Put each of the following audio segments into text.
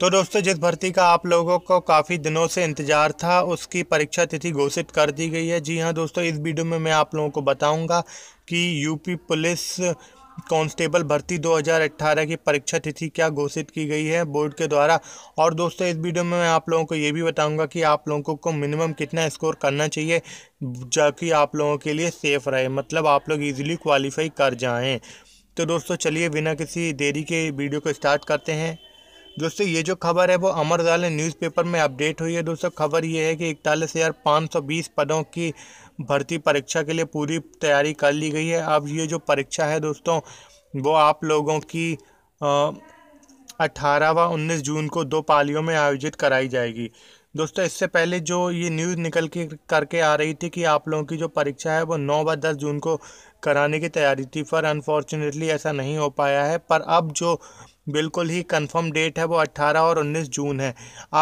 तो दोस्तों जिस भर्ती का आप लोगों को काफ़ी दिनों से इंतज़ार था उसकी परीक्षा तिथि घोषित कर दी गई है जी हाँ दोस्तों इस वीडियो में मैं आप लोगों को बताऊंगा कि यूपी पुलिस कांस्टेबल भर्ती 2018 की परीक्षा तिथि क्या घोषित की गई है बोर्ड के द्वारा और दोस्तों इस वीडियो में मैं आप लोगों को ये भी बताऊंगा कि आप लोगों को मिनिमम कितना स्कोर करना चाहिए जो कि आप लोगों के लिए सेफ़ रहे मतलब आप लोग ईजिली क्वालिफाई कर जाएँ तो दोस्तों चलिए बिना किसी देरी के वीडियो को स्टार्ट करते हैं दोस्तों ये जो खबर है वो अमर उजाला न्यूज़पेपर में अपडेट हुई है दोस्तों खबर ये है कि इकतालीस हज़ार पाँच सौ बीस पदों की भर्ती परीक्षा के लिए पूरी तैयारी कर ली गई है अब ये जो परीक्षा है दोस्तों वो आप लोगों की अठारह व उन्नीस जून को दो पालियों में आयोजित कराई जाएगी दोस्तों इससे पहले जो ये न्यूज़ निकल के करके आ रही थी कि आप लोगों की जो परीक्षा है वो नौ व दस जून को कराने की तैयारी थी पर अनफॉर्चुनेटली ऐसा नहीं हो पाया है पर अब जो बिल्कुल ही कंफर्म डेट है वो 18 और 19 जून है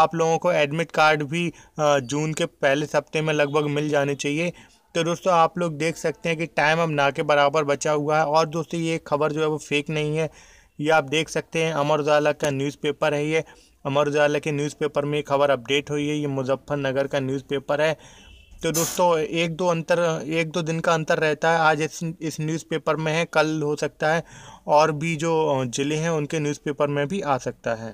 आप लोगों को एडमिट कार्ड भी जून के पहले हफ्ते में लगभग मिल जाने चाहिए तो दोस्तों आप लोग देख सकते हैं कि टाइम अब ना के बराबर बचा हुआ है और दोस्तों ये खबर जो है वो फेक नहीं है ये आप देख सकते हैं अमर उजाला का न्यूज़पेपर है ये अमर उजाला के न्यूज़पेपर में खबर अपडेट हुई है ये मुजफ्फरनगर का न्यूज़पेपर है तो दोस्तों एक दो अंतर एक दो दिन का अंतर रहता है आज इस इस न्यूज़पेपर में है कल हो सकता है और भी जो ज़िले हैं उनके न्यूज़पेपर में भी आ सकता है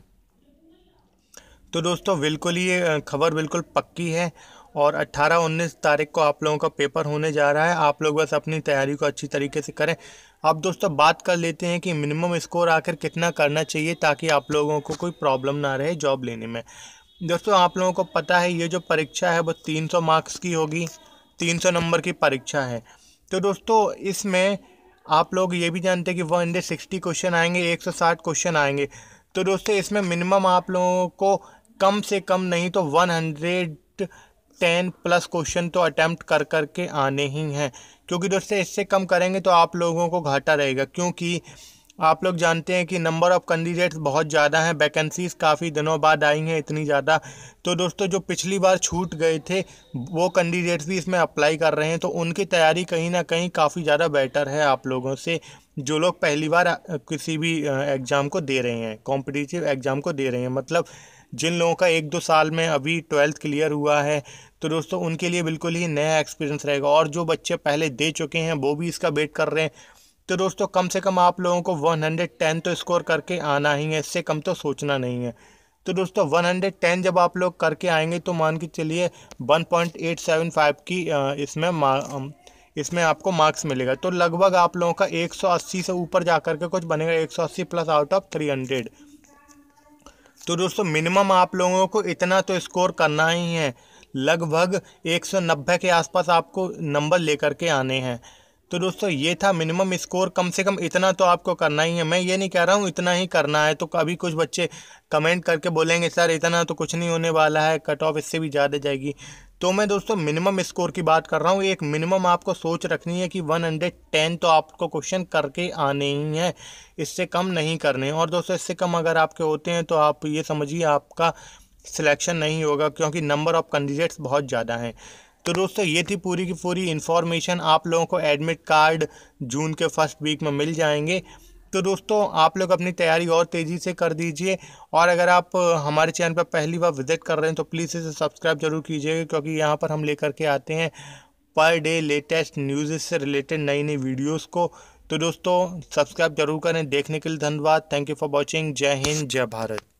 तो दोस्तों बिल्कुल ये खबर बिल्कुल पक्की है और 18-19 तारीख को आप लोगों का पेपर होने जा रहा है आप लोग बस अपनी तैयारी को अच्छी तरीके से करें अब दोस्तों बात कर लेते हैं कि मिनिमम स्कोर आकर कितना करना चाहिए ताकि आप लोगों को कोई प्रॉब्लम ना रहे जॉब लेने में दोस्तों आप लोगों को पता है ये जो परीक्षा है वो तीन मार्क्स की होगी तीन नंबर की परीक्षा है तो दोस्तों इसमें आप लोग ये भी जानते हैं कि वन हंड्रेड सिक्सटी क्वेश्चन आएंगे एक सौ साठ क्वेश्चन आएंगे तो दोस्तों इसमें मिनिमम आप लोगों को कम से कम नहीं तो one hundred ten plus question तो अटैम्प्ट कर करके के आने ही हैं क्योंकि दोस्तों इससे कम करेंगे तो आप लोगों को घाटा रहेगा क्योंकि आप लोग जानते हैं कि नंबर ऑफ़ कैंडिडेट्स बहुत ज़्यादा हैं वैकेंसीज़ काफ़ी दिनों बाद आई हैं इतनी ज़्यादा तो दोस्तों जो पिछली बार छूट गए थे वो कैंडिडेट्स भी इसमें अप्लाई कर रहे हैं तो उनकी तैयारी कहीं ना कहीं काफ़ी ज़्यादा बेटर है आप लोगों से जो लोग पहली बार किसी भी एग्ज़ाम को दे रहे हैं कॉम्पिटिटिव एग्ज़ाम को दे रहे हैं मतलब जिन लोगों का एक दो साल में अभी ट्वेल्थ क्लियर हुआ है तो दोस्तों उनके लिए बिल्कुल ही नया एक्सपीरियंस रहेगा और जो बच्चे पहले दे चुके हैं वो भी इसका वेट कर रहे हैं तो दोस्तों कम से कम आप लोगों को 110 तो स्कोर करके आना ही है इससे कम तो सोचना नहीं है तो दोस्तों 110 जब आप लोग करके आएंगे तो मान के चलिए 1.875 की इसमें इसमें आपको मार्क्स मिलेगा तो लगभग आप लोगों का 180 से ऊपर जा कर के कुछ बनेगा 180 प्लस आउट ऑफ 300 तो दोस्तों मिनिमम आप लोगों को इतना तो स्कोर करना ही है लगभग 190 के आसपास आपको नंबर लेकर के आने हैं तो दोस्तों ये था मिनिमम स्कोर कम से कम इतना तो आपको करना ही है मैं ये नहीं कह रहा हूँ इतना ही करना है तो कभी कुछ बच्चे कमेंट करके बोलेंगे सर इतना तो कुछ नहीं होने वाला है कट ऑफ इससे भी ज़्यादा जाएगी तो मैं दोस्तों मिनिमम स्कोर की बात कर रहा हूँ एक मिनिमम आपको सोच रखनी है कि वन हंड्रेड टेन तो आपको क्वेश्चन करके आने ही हैं इससे कम नहीं करने और दोस्तों इससे कम अगर आपके होते हैं तो आप ये समझिए आपका सिलेक्शन नहीं होगा क्योंकि नंबर ऑफ़ कैंडिडेट्स बहुत ज़्यादा हैं तो दोस्तों ये थी पूरी की पूरी इन्फॉर्मेशन आप लोगों को एडमिट कार्ड जून के फर्स्ट वीक में मिल जाएंगे तो दोस्तों आप लोग अपनी तैयारी और तेज़ी से कर दीजिए और अगर आप हमारे चैनल पर पहली बार विज़िट कर रहे हैं तो प्लीज़ इसे सब्सक्राइब जरूर कीजिएगा क्योंकि यहाँ पर हम लेकर के आते हैं पर डे लेटेस्ट न्यूज़ से रिलेटेड नई नई वीडियोज़ को तो दोस्तों सब्सक्राइब जरूर करें देखने के लिए धन्यवाद थैंक यू फॉर वॉचिंग जय हिंद जय भारत